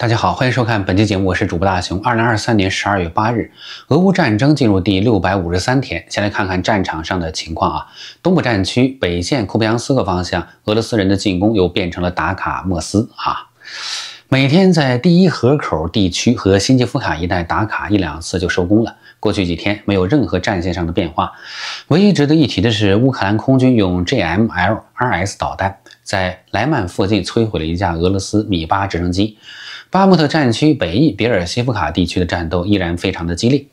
大家好，欢迎收看本期节目，我是主播大熊。二零二三年十二月八日，俄乌战争进入第六百五十三天。先来看看战场上的情况啊，东部战区北线库布扬斯克方向，俄罗斯人的进攻又变成了打卡莫斯啊，每天在第一河口地区和新基夫卡一带打卡一两次就收工了。过去几天没有任何战线上的变化，唯一值得一提的是，乌克兰空军用 JMLRS 导弹在莱曼附近摧毁了一架俄罗斯米八直升机。巴穆特战区北翼别尔西夫卡地区的战斗依然非常的激烈，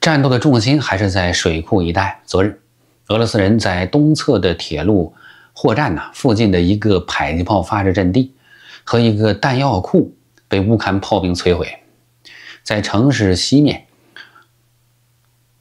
战斗的重心还是在水库一带。昨日，俄罗斯人在东侧的铁路货站呢附近的一个迫击炮发射阵地和一个弹药库被乌克兰炮兵摧毁，在城市西面。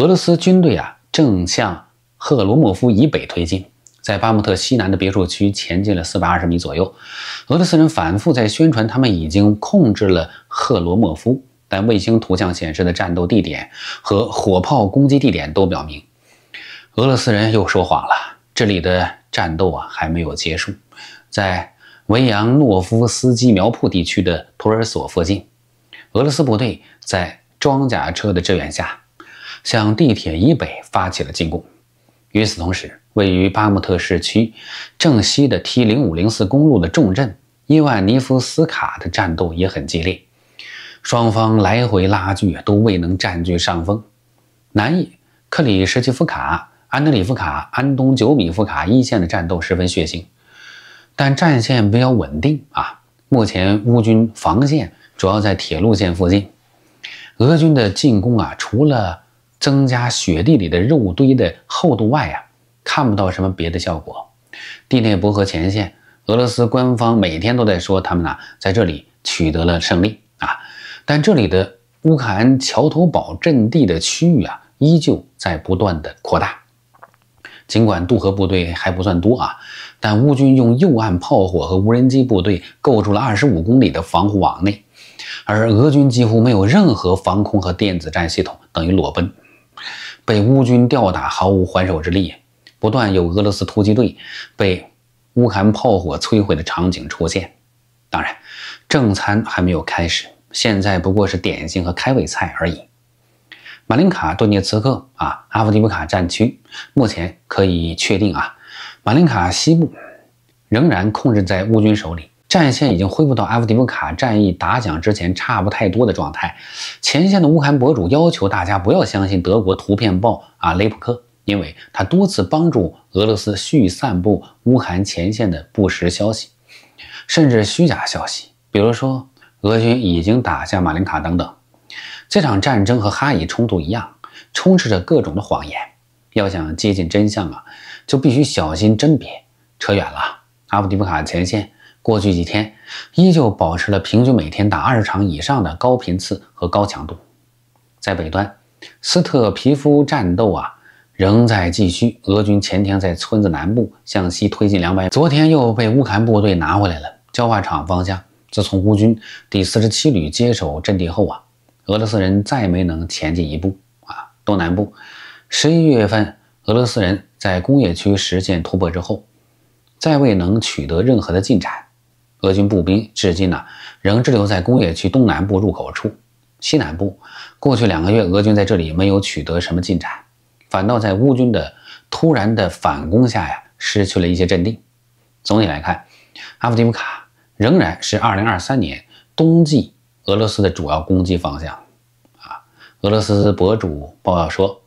俄罗斯军队啊，正向赫罗莫夫以北推进，在巴莫特西南的别墅区前进了四百二十米左右。俄罗斯人反复在宣传他们已经控制了赫罗莫夫，但卫星图像显示的战斗地点和火炮攻击地点都表明，俄罗斯人又说谎了。这里的战斗啊还没有结束，在维扬诺夫斯基苗铺地区的托儿所附近，俄罗斯部队在装甲车的支援下。向地铁以北发起了进攻。与此同时，位于巴穆特市区正西的 T 零五零四公路的重镇伊万尼夫斯卡的战斗也很激烈，双方来回拉锯都未能占据上风。南翼克里什奇夫卡、安德里夫卡、安东久米夫卡一线的战斗十分血腥，但战线比较稳定啊。目前乌军防线主要在铁路线附近，俄军的进攻啊，除了增加雪地里的肉堆的厚度外啊，看不到什么别的效果。地内博河前线，俄罗斯官方每天都在说他们呢在这里取得了胜利啊，但这里的乌克兰桥头堡阵地的区域啊，依旧在不断的扩大。尽管渡河部队还不算多啊，但乌军用右岸炮火和无人机部队构筑了二十五公里的防护网内，而俄军几乎没有任何防空和电子战系统，等于裸奔。被乌军吊打，毫无还手之力。不断有俄罗斯突击队被乌克兰炮火摧毁的场景出现。当然，正餐还没有开始，现在不过是点心和开胃菜而已。马林卡、顿涅茨克啊，阿夫迪布卡战区目前可以确定啊，马林卡西部仍然控制在乌军手里。战线已经恢复到阿夫迪夫卡战役打响之前差不太多的状态。前线的乌克兰博主要求大家不要相信德国图片报啊雷普克，因为他多次帮助俄罗斯蓄散布乌克兰前线的不实消息，甚至虚假消息，比如说俄军已经打下马林卡等等。这场战争和哈以冲突一样，充斥着各种的谎言。要想接近真相啊，就必须小心甄别。扯远了，阿夫迪夫卡前线。过去几天依旧保持了平均每天打二十场以上的高频次和高强度。在北端，斯特皮肤战斗啊仍在继续。俄军前天在村子南部向西推进两百，昨天又被乌克兰部队拿回来了。焦化厂方向，自从乌军第四十七旅接手阵地后啊，俄罗斯人再没能前进一步啊。东南部，十一月份俄罗斯人在工业区实现突破之后，再未能取得任何的进展。俄军步兵至今呢，仍滞留在工业区东南部入口处、西南部。过去两个月，俄军在这里没有取得什么进展，反倒在乌军的突然的反攻下呀，失去了一些阵地。总体来看，阿夫迪姆卡仍然是2023年冬季俄罗斯的主要攻击方向。啊，俄罗斯博主爆料说，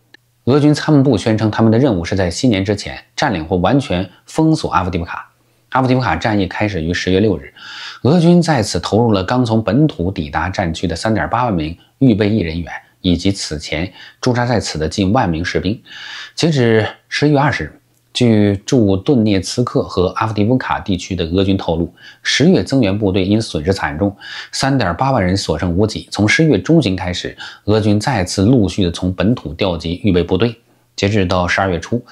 俄军参谋部宣称他们的任务是在新年之前占领或完全封锁阿夫迪姆卡。阿夫迪夫卡战役开始于十月六日，俄军在此投入了刚从本土抵达战区的3.8万名预备役人员，以及此前驻扎在此的近万名士兵。截止十月二十日，据驻顿涅茨克和阿夫迪夫卡地区的俄军透露，十月增援部队因损失惨重，3.8万人所剩无几。从十一月中旬开始，俄军再次陆续的从本土调集预备部队。截止到十二月初，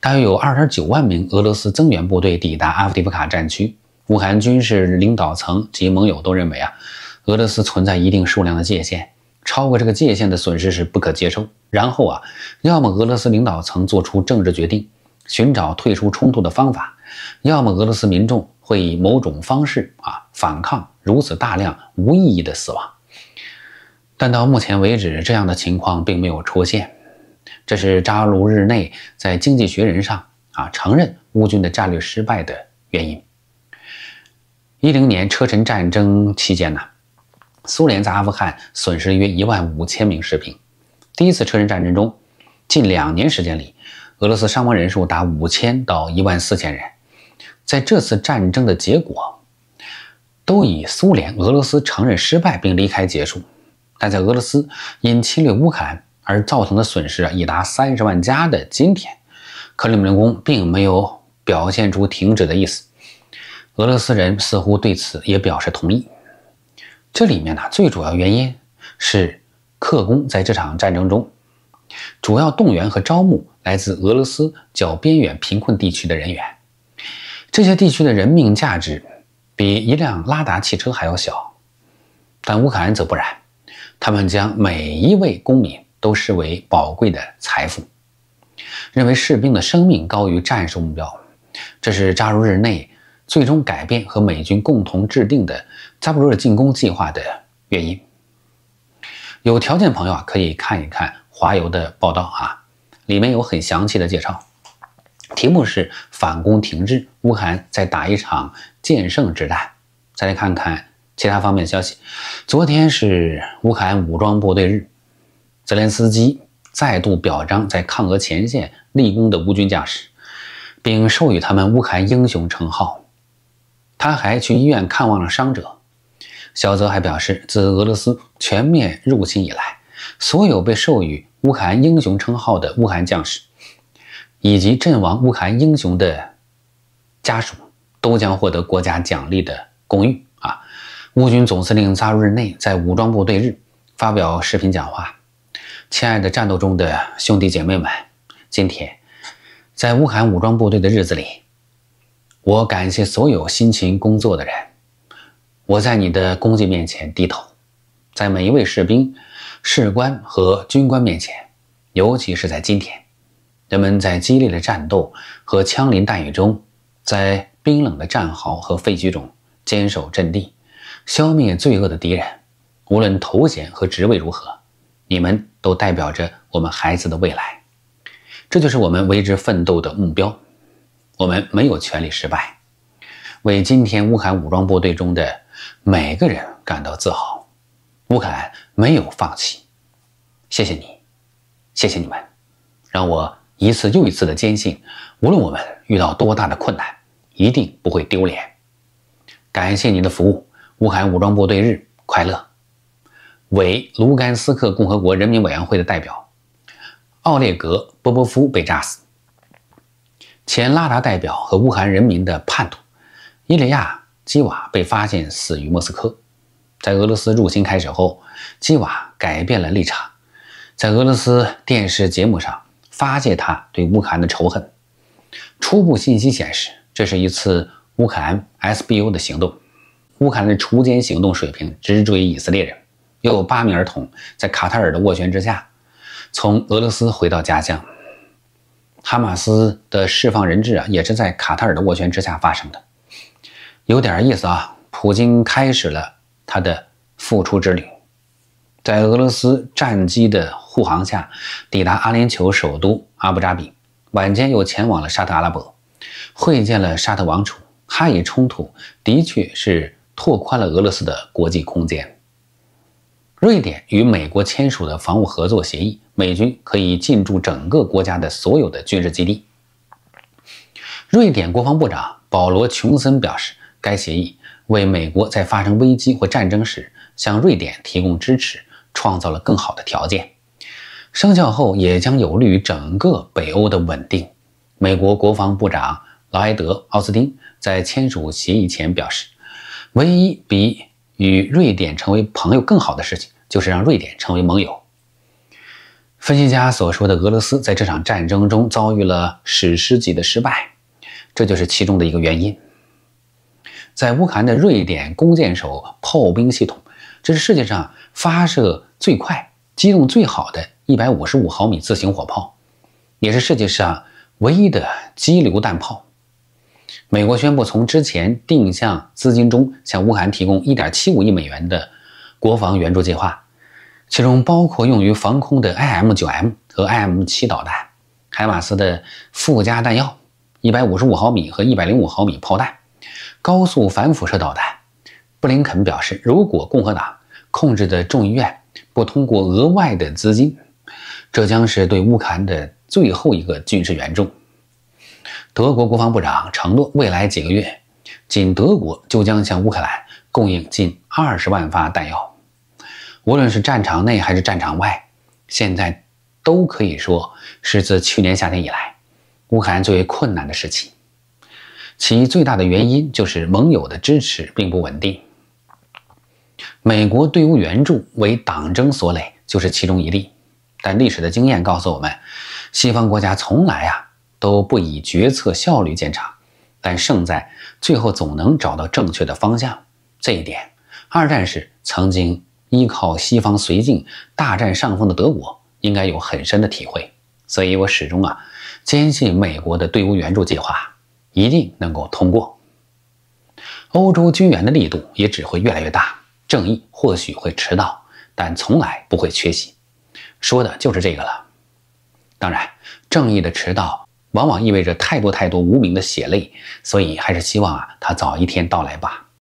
大约有二点九万名俄罗斯增援部队抵达阿夫迪夫卡战区。乌克兰军事领导层及盟友都认为啊，俄罗斯存在一定数量的界限，超过这个界限的损失是不可接受。然后啊，要么俄罗斯领导层做出政治决定，寻找退出冲突的方法，要么俄罗斯民众会以某种方式啊反抗如此大量无意义的死亡。但到目前为止，这样的情况并没有出现。这是扎卢日内在《经济学人》上啊承认乌军的战略失败的原因。一零年车臣战争期间呢，苏联在阿富汗损失约一万五千名士兵。第一次车臣战争中，近两年时间里，俄罗斯伤亡人数达五千到一万四千人。在这次战争的结果，都以苏联俄罗斯承认失败并离开结束。但在俄罗斯因侵略乌克兰。而造成的损失已达三十万加的今天，克里姆林宫并没有表现出停止的意思。俄罗斯人似乎对此也表示同意。这里面呢，最主要原因是，克宫在这场战争中，主要动员和招募来自俄罗斯较边远贫困地区的人员。这些地区的人命价值比一辆拉达汽车还要小，但乌克兰则不然，他们将每一位公民。都视为宝贵的财富，认为士兵的生命高于战术目标，这是扎卢日内最终改变和美军共同制定的扎布罗热进攻计划的原因。有条件朋友啊，可以看一看华邮的报道啊，里面有很详细的介绍，题目是“反攻停滞，乌克兰在打一场剑圣之战”。再来看看其他方面的消息，昨天是乌克兰武装部队日。泽连斯基再度表彰在抗俄前线立功的乌军将士，并授予他们乌克兰英雄称号。他还去医院看望了伤者。小泽还表示，自俄罗斯全面入侵以来，所有被授予乌克兰英雄称号的乌克兰将士，以及阵亡乌克兰英雄的家属，都将获得国家奖励的公寓。啊！乌军总司令扎日内在武装部队日发表视频讲话。亲爱的战斗中的兄弟姐妹们，今天在乌克兰武装部队的日子里，我感谢所有辛勤工作的人。我在你的功绩面前低头，在每一位士兵、士官和军官面前，尤其是在今天，人们在激烈的战斗和枪林弹雨中，在冰冷的战壕和废墟中坚守阵地，消灭罪恶的敌人，无论头衔和职位如何。你们都代表着我们孩子的未来，这就是我们为之奋斗的目标。我们没有权利失败，为今天乌克兰武装部队中的每个人感到自豪。乌克兰没有放弃，谢谢你，谢谢你们，让我一次又一次的坚信，无论我们遇到多大的困难，一定不会丢脸。感谢您的服务，乌克兰武装部队日快乐。为卢甘斯克共和国人民委员会的代表奥列格·波波夫被炸死。前拉达代表和乌克兰人民的叛徒伊利亚·基瓦被发现死于莫斯科。在俄罗斯入侵开始后，基瓦改变了立场，在俄罗斯电视节目上发泄他对乌克兰的仇恨。初步信息显示，这是一次乌克兰 SBU 的行动。乌克兰的锄奸行动水平直追以色列人。又有八名儿童在卡塔尔的斡旋之下，从俄罗斯回到家乡。哈马斯的释放人质啊，也是在卡塔尔的斡旋之下发生的，有点意思啊！普京开始了他的复出之旅，在俄罗斯战机的护航下抵达阿联酋首都阿布扎比，晚间又前往了沙特阿拉伯，会见了沙特王储。哈以冲突的确是拓宽了俄罗斯的国际空间。瑞典与美国签署的防务合作协议，美军可以进驻整个国家的所有的军事基地。瑞典国防部长保罗·琼森表示，该协议为美国在发生危机或战争时向瑞典提供支持创造了更好的条件。生效后，也将有利于整个北欧的稳定。美国国防部长劳埃德·奥斯汀在签署协议前表示，唯一比。与瑞典成为朋友更好的事情，就是让瑞典成为盟友。分析家所说的俄罗斯在这场战争中遭遇了史诗级的失败，这就是其中的一个原因。在乌克兰的瑞典弓箭手炮兵系统，这是世界上发射最快、机动最好的155毫米自行火炮，也是世界上唯一的激流弹炮。美国宣布从之前定向资金中向乌克兰提供1.75亿美元的国防援助计划，其中包括用于防空的 IM9M 和 IM7 导弹、海马斯的附加弹药、155毫米和105毫米炮弹、高速反辐射导弹。布林肯表示，如果共和党控制的众议院不通过额外的资金，这将是对乌克兰的最后一个军事援助。德国国防部长承诺，未来几个月，仅德国就将向乌克兰供应近二十万发弹药。无论是战场内还是战场外，现在都可以说，是自去年夏天以来，乌克兰最为困难的时期。其最大的原因就是盟友的支持并不稳定。美国对乌援助为党争所累，就是其中一例。但历史的经验告诉我们，西方国家从来啊。都不以决策效率见长，但胜在最后总能找到正确的方向。这一点，二战时曾经依靠西方绥靖大占上风的德国应该有很深的体会。所以，我始终啊坚信美国的对乌援助计划一定能够通过。欧洲军援的力度也只会越来越大。正义或许会迟到，但从来不会缺席。说的就是这个了。当然，正义的迟到。往往意味着太多太多无名的血泪，所以还是希望啊，它早一天到来吧。